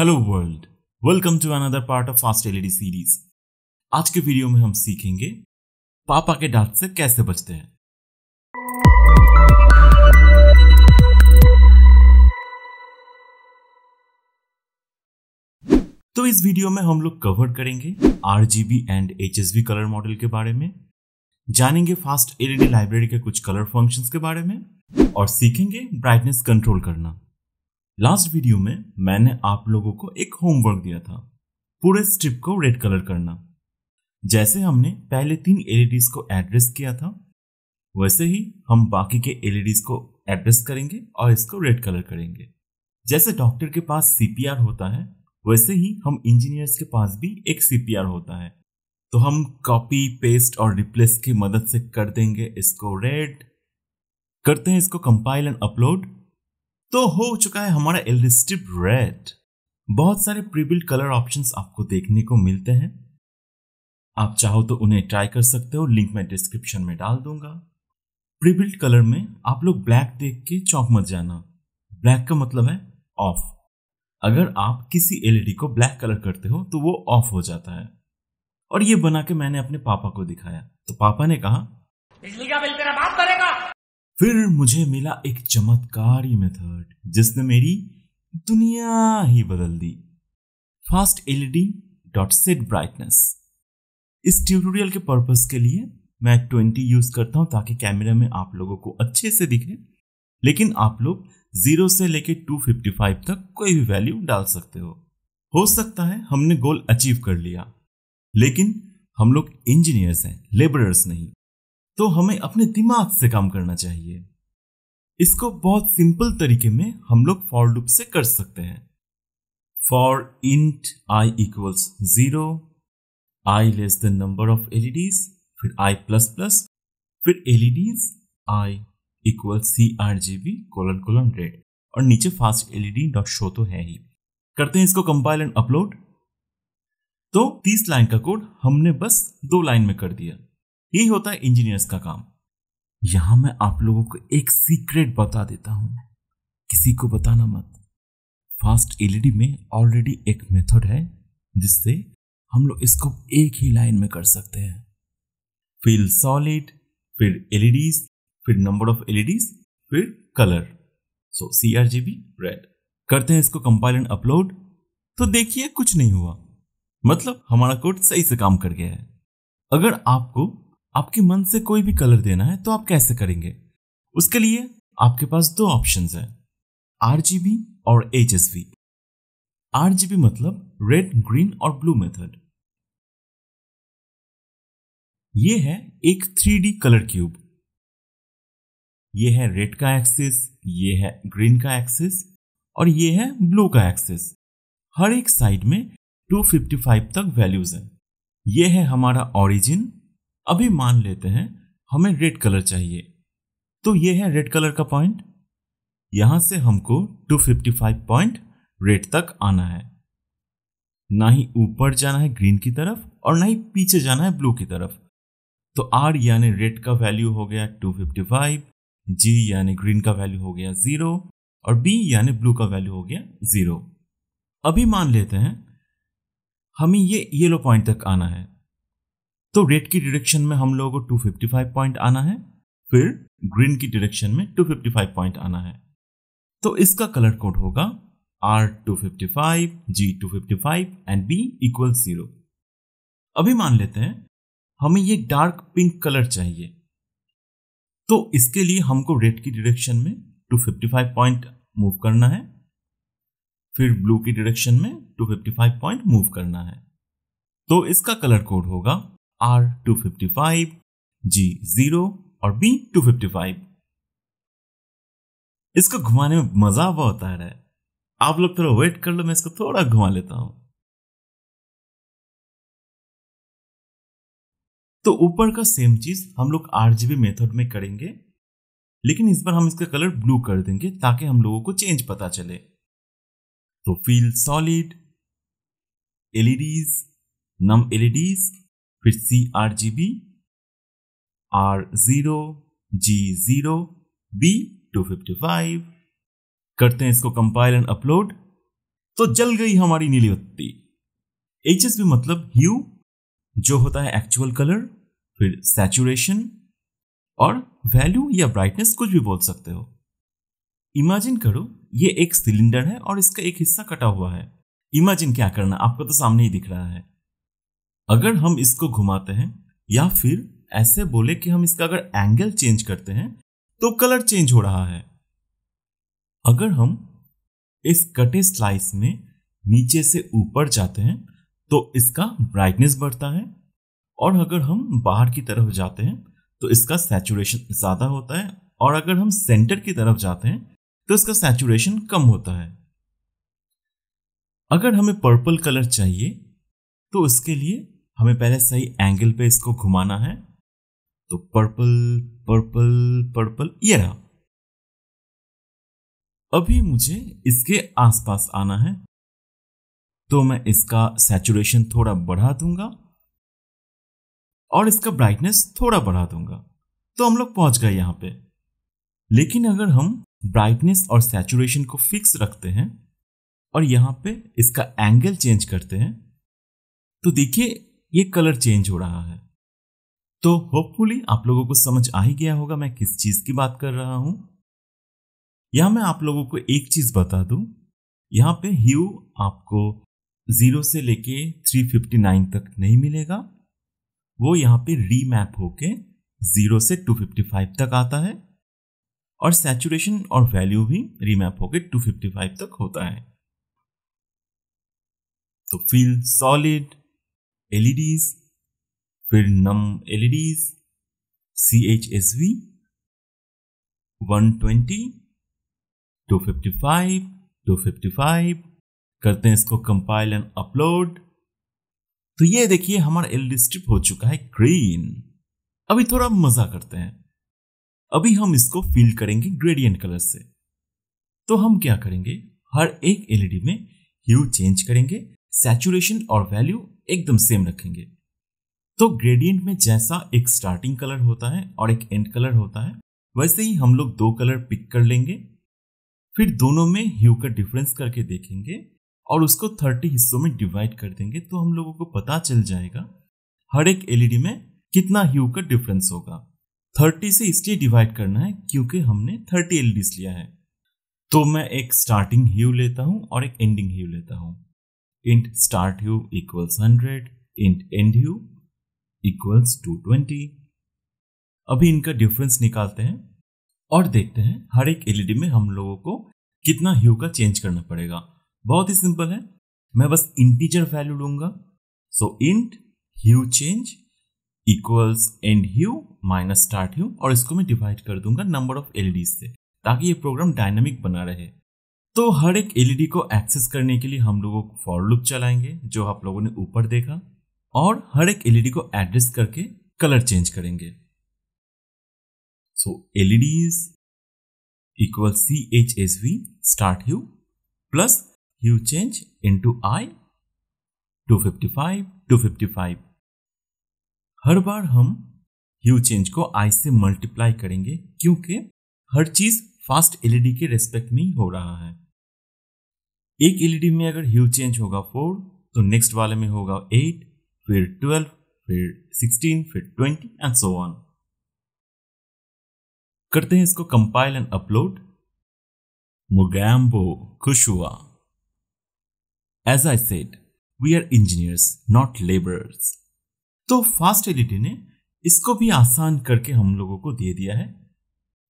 hello world welcome to another part of fast LED series आज के video में हम सीखेंगे पापा के डांट से कैसे बचते हैं तो इस वीडियो में हम लोग कवर करेंगे RGB and HSB colour model के बारे में जानेंगे फास्ट एलईडी लाइब्रेरी के कुछ कलर फंक्शंस के बारे में और सीखेंगे ब्राइटनेस कंट्रोल करना लास्ट वीडियो में मैंने आप लोगों को एक होमवर्क दिया था पूरे स्ट्रिप को रेड कलर करना जैसे हमने पहले तीन एलईडीज e को एड्रेस किया था वैसे ही हम बाकी के एलईडीज e को एड्रेस करेंगे और इसको रेड कलर करेंगे जैसे डॉक्टर के पास सीपीआर होता है वैसे ही हम इंजीनियर्स के पास भी एक सीपीआर होता है तो हम कॉपी पेस्ट और रिप्लेस की मदद से कर देंगे इसको रेड करते हैं इसको कंपाइल एंड अपलोड तो हो चुका है हमारा एलिस्टिव रेड बहुत सारे प्रीबिल्ड कलर ऑप्शंस आपको देखने को मिलते हैं आप चाहो तो उन्हें ट्राई कर सकते हो लिंक मैं डिस्क्रिप्शन में डाल दूंगा प्रीबिल्ड कलर में आप लोग ब्लैक देख के चौंक मत जाना ब्लैक का मतलब है ऑफ अगर आप किसी एलईडी e को ब्लैक कलर करते हो तो वो ऑफ हो जाता है और ये बना के मैंने अपने पापा को दिखाया तो पापा ने कहा बिजली का बिल फिर मुझे मिला एक चमत्कारी मेथड जिसने मेरी दुनिया ही बदल दी fast LED dot set brightness इस ट्यूटोरियल के पर्पस के लिए मैं ट्वेंटी यूज करता हूं ताकि कैमरे में आप लोगों को अच्छे से दिखे लेकिन आप लोग जीरो से लेके फाइव तक कोई भी वैल्यू डाल सकते हो हो सकता है हमने गोल अचीव कर लिया लेकिन हम लोग इंजीनियर्स हैं लेबरर्स नहीं तो हमें अपने दिमाग से काम करना चाहिए इसको बहुत सिंपल तरीके में हम लोग फॉर लूप से कर सकते हैं for int I equals zero I less the number of LEDs फिर आई प्लस प्लस फिर LEDs I equal C R G B colon colon red और नीचे फास्ट एलईडी डॉट शो तो है ही करते हैं इसको कंपाइल एंड अपलोड तो तीस लाइन का कोड हमने बस दो लाइन में कर दिया ये होता है इंजीनियर्स का काम यहां मैं आप लोगों को एक सीक्रेट बता देता हूं किसी को बताना मत फास्ट एलईडी e में ऑलरेडी एक मेथड है जिससे हम लोग इसको एक ही लाइन में कर सकते हैं फिर सॉलिड फिर एलईडीज e फिर नंबर ऑफ एलईडीज फिर colour so C R G B red करते हैं इसको कंपाइल एंड अपलोड तो देखिए कुछ नहीं हुआ मतलब हमारा कोड सही से काम कर गया है अगर आपको आपके मन से कोई भी कलर देना है तो आप कैसे करेंगे उसके लिए आपके पास दो ऑप्शन है आरजीबी और एच आरजीबी मतलब रेड ग्रीन और ब्लू मेथड ये है एक थ्री कलर क्यूब ये है रेड का एक्सिस ये है ग्रीन का एक्सिस और ये है ब्लू का एक्सिस हर एक साइड में 255 तक वैल्यूज हैं ये है हमारा ओरिजिन अभी मान लेते हैं हमें रेड कलर चाहिए तो ये है रेड कलर का पॉइंट यहां से हमको 255 पॉइंट रेड तक आना है ना ही ऊपर जाना है ग्रीन की तरफ और ना ही पीछे जाना है ब्लू की तरफ तो आर यानी रेड का वैल्यू हो गया 255 जी यानी ग्रीन का वैल्यू हो गया जीरो और बी यानी ब्लू का वैल्यू हो गया जीरो अभी मान लेते हैं हमें ये येलो पॉइंट तक आना है तो रेड की डिरेक्शन में हम लोगों को टू पॉइंट आना है फिर ग्रीन की डिरेक्शन में 255 पॉइंट आना है तो इसका कलर कोड होगा R255, two fifty five and B equal zero अभी मान लेते हैं हमें ये डार्क पिंक कलर चाहिए तो इसके लिए हमको रेड की डिरेक्शन में 255 पॉइंट मूव करना है फिर ब्लू की डिरेक्शन में 255 पॉइंट मूव करना है तो इसका कलर कोड होगा R two fifty five G zero और बी टू फिफ्टी फाइव इसको घुमाने में मजा बहुत होता है आप लोग थोड़ा वेट कर लो मैं इसको थोड़ा घुमा लेता हूं तो ऊपर का सेम चीज हम लोग आरजीबी मेथड में करेंगे लेकिन इस बार हम इसका कलर ब्लू कर देंगे ताकि हम लोगों को चेंज पता चले तो फील सॉलिड एलईडीज नम एलईडीज फिर C R G B R zero G zero B two fifty five करते हैं इसको कंपाइल एंड अपलोड तो जल गई हमारी नीली बत्ती एच एस बी मतलब ह्यू जो होता है एक्चुअल कलर फिर सैचुरेशन और वैल्यू या ब्राइटनेस कुछ भी बोल सकते हो इमेजिन करो ये एक सिलेंडर है और इसका एक हिस्सा कटा हुआ है इमेजिन क्या करना आपको तो सामने ही दिख रहा है अगर हम इसको घुमाते हैं या फिर ऐसे बोले कि हम इसका अगर एंगल चेंज करते हैं तो कलर चेंज हो रहा है अगर हम इस कटे स्लाइस में नीचे से ऊपर जाते हैं तो इसका ब्राइटनेस बढ़ता है और अगर हम बाहर की तरफ जाते हैं तो इसका सैचुरेशन ज़्यादा होता है और अगर हम सेंटर की तरफ जाते हैं तो इसका सैचुरेशन कम होता है अगर हमें पर्पल कलर चाहिए तो इसके लिए हमें पहले सही एंगल पे इसको घुमाना है तो पर्पल पर्पल पर्पल ये रहा अभी मुझे इसके आसपास आना है तो मैं इसका सैचुरेशन थोड़ा बढ़ा दूंगा और इसका ब्राइटनेस थोड़ा बढ़ा दूंगा तो हम लोग पहुंच गए यहां पे लेकिन अगर हम ब्राइटनेस और सैचुरेशन को फिक्स रखते हैं और यहां पे इसका एंगल चेंज करते हैं तो देखिए ये कलर चेंज हो रहा है तो होपफुली आप लोगों को समझ आ ही गया होगा मैं किस चीज की बात कर रहा हूं यहां मैं आप लोगों को एक चीज बता दू यहां पे ह्यू आपको जीरो से लेके 359 तक नहीं मिलेगा वो यहां पे रीमैप होके जीरो से 255 तक आता है और सैचुरेशन और वैल्यू भी रीमैप होके 255 तक होता है तो फील सॉलिड एलईडीज फिर num LEDs C H S V one twenty two fifty five two fifty five करते हैं इसको कंपाइल एंड अपलोड तो ये देखिए हमारा एल स्ट्रिप हो चुका है ग्रीन अभी थोड़ा मजा करते हैं अभी हम इसको फिल करेंगे ग्रेडियंट कलर से तो हम क्या करेंगे हर एक एलईडी e में ह्यू चेंज करेंगे सैचुरेशन और वैल्यू एकदम सेम रखेंगे तो ग्रेडियंट में जैसा एक स्टार्टिंग कलर होता है और एक एंड कलर होता है वैसे ही हम लोग दो कलर पिक कर लेंगे फिर दोनों में ह्यू का डिफरेंस करके देखेंगे और उसको थर्टी हिस्सों में डिवाइड कर देंगे तो हम लोगों को पता चल जाएगा हर एक एलईडी में कितना ह्यू का डिफरेंस होगा थर्टी से इसलिए डिवाइड करना है क्योंकि हमने थर्टी एलईडीज लिया है तो मैं एक स्टार्टिंग ह्यू लेता हूं और एक एंडिंग ह्यू लेता हूं int start u equals 100 int end u equals 220 अभी इनका डिफरेंस निकालते हैं और देखते हैं हर एक एलईडी e में हम लोगों को कितना ह्यू का चेंज करना पड़ेगा बहुत ही सिंपल है मैं बस इंटीजर वैल्यू लूंगा so int hue change equals end hue minus start hue और इसको मैं डिवाइड कर दूंगा नंबर ऑफ एलईडी से ताकि ये प्रोग्राम डायनामिक बना रहे तो हर एक एलईडी e को एक्सेस करने के लिए हम लोगों को फॉर लुक चलाएंगे जो आप लोगों ने ऊपर देखा और हर एक एलईडी e को एड्रेस करके कलर चेंज करेंगे so LED is equal change in to I two fifty five two 255 255 हर बार हम ह्यू चेंज को आई से मल्टीप्लाई करेंगे क्योंकि हर चीज फास्ट एलईडी के रेस्पेक्ट में ही हो रहा है एक एलईडी में अगर ह्यू चेंज होगा फोर तो नेक्स्ट वाले में होगा एट फिर ट्वेल्व फिर सिक्सटीन फिर ट्वेंटी एंड सो ऑन करते हैं इसको कंपाइल एंड अपलोड मुगैम्बो खुश हुआ as I said we are engineers not labourers तो फास्ट एलईडी ने इसको भी आसान करके हम लोगों को दे दिया है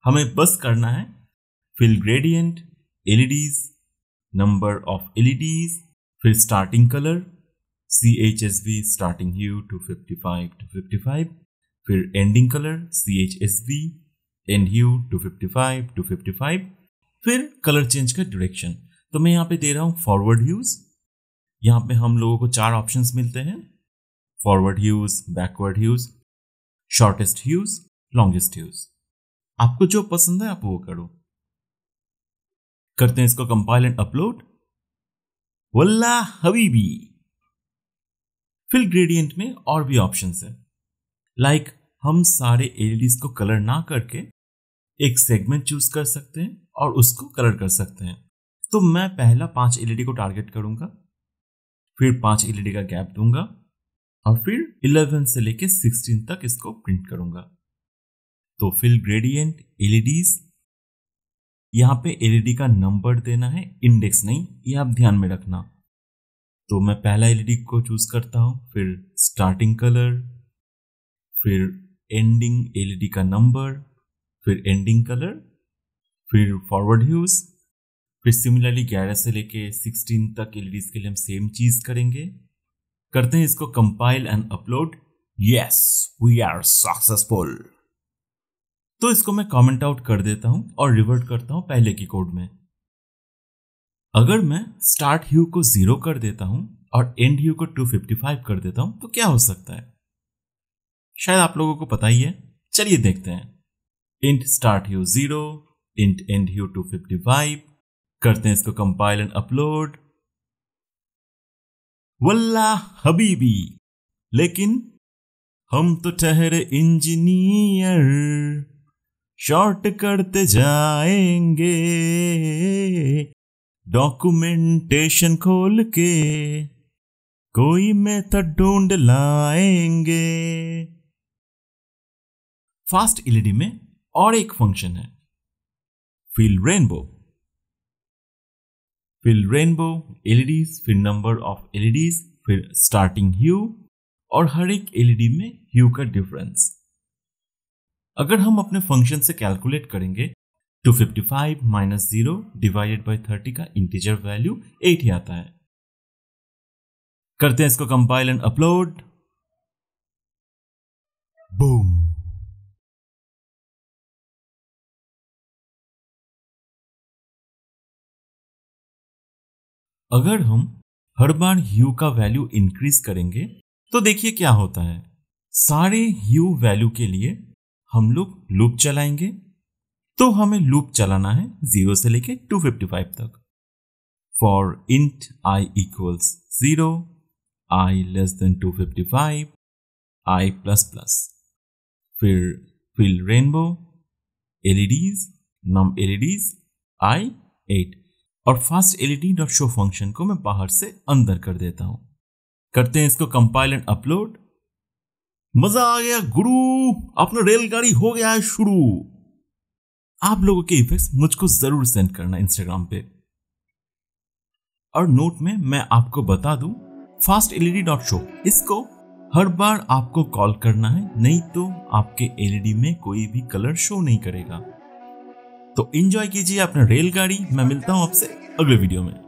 हमें बस करना है fill gradient LEDs number of LEDs फिर starting colour C H S B starting hue two fifty five two fifty five फिर ending colour C H S B end hue two fifty five two fifty five फिर colour change का direction तो मैं यहाँ पे दे रहा हूँ forward huge यहाँ पे हम लोगों को चार ऑप्शन मिलते हैं forward hues backward hues shortest hues longest hues आपको जो पसंद है आप वो करो करते हैं इसको कंपाइल एंड अपलोड वल्ला भी फिल ग्रेडियंट में और भी ऑप्शन है लाइक like, हम सारे एलईडी e को कलर ना करके एक सेगमेंट चूज कर सकते हैं और उसको कलर कर सकते हैं तो मैं पहला पांच एलईडी e को टारगेट करूंगा फिर पांच एलईडी e का गैप दूंगा और फिर 11 से लेके 16 तक इसको प्रिंट करूंगा तो फिल ग्रेडियंट एलईडीज यहाँ पे एलईडी e का नंबर देना है इंडेक्स नहीं ये आप ध्यान में रखना तो मैं पहला एलईडी e को चूज करता हूँ फिर स्टार्टिंग कलर फिर एंडिंग एलईडी e का नंबर फिर एंडिंग कलर फिर फॉरवर्ड यूज फिर सिमिलरली 11 से लेके 16 तक एलईडी के लिए हम सेम चीज करेंगे करते हैं इसको compile and upload yes we are successful तो इसको मैं कमेंट आउट कर देता हूं और रिवर्ट करता हूं पहले की कोड में अगर मैं स्टार्ट ह्यू को जीरो कर देता हूं और एंड ह्यू को 255 कर देता हूं तो क्या हो सकता है शायद आप लोगों को पता ही है चलिए देखते हैं int start hue zero int end hue 255 करते हैं इसको कंपाइल एंड अपलोड वल्ला हबीबी लेकिन हम तो ठहरे इंजीनियर शॉर्ट करते जाएंगे डॉक्यूमेंटेशन खोल के कोई मेथड ढूंढ लाएंगे फास्ट एलईडी में और एक फंक्शन है fill rainbow fill rainbow LEDs फिर नंबर ऑफ एलईडीज फिर स्टार्टिंग ह्यू और हर एक एलईडी में ह्यू का डिफरेंस अगर हम अपने फंक्शन से कैलकुलेट करेंगे 255 five minus zero divided by thirty का इंटीजर वैल्यू एट ही आता है करते हैं इसको कंपाइल एंड अपलोड बूम अगर हम हर बार ह्यू का वैल्यू इंक्रीज करेंगे तो देखिए क्या होता है सारे ह्यू वैल्यू के लिए हम लोग लूप चलाएंगे तो हमें लूप चलाना है जीरो से लेके 255 तक for int I equals zero I less than 255 I plus plus फिर fill rainbow LEDs num LEDs I eight और fast LED dot show function को मैं बाहर से अंदर कर देता हूं करते हैं इसको कंपाइल एंड अपलोड मजा आ गया गुरु अपना रेलगाड़ी हो गया है शुरू आप लोगों के इफेक्ट्स मुझको जरूर सेंड करना इंस्टाग्राम पे और नोट में मैं आपको बता दूं फास्ट एलईडी डॉट शो इसको हर बार आपको कॉल करना है नहीं तो आपके एलईडी e में कोई भी कलर शो नहीं करेगा तो एंजॉय कीजिए अपना रेलगाड़ी मैं मिलता हूं आपसे अगले वीडियो में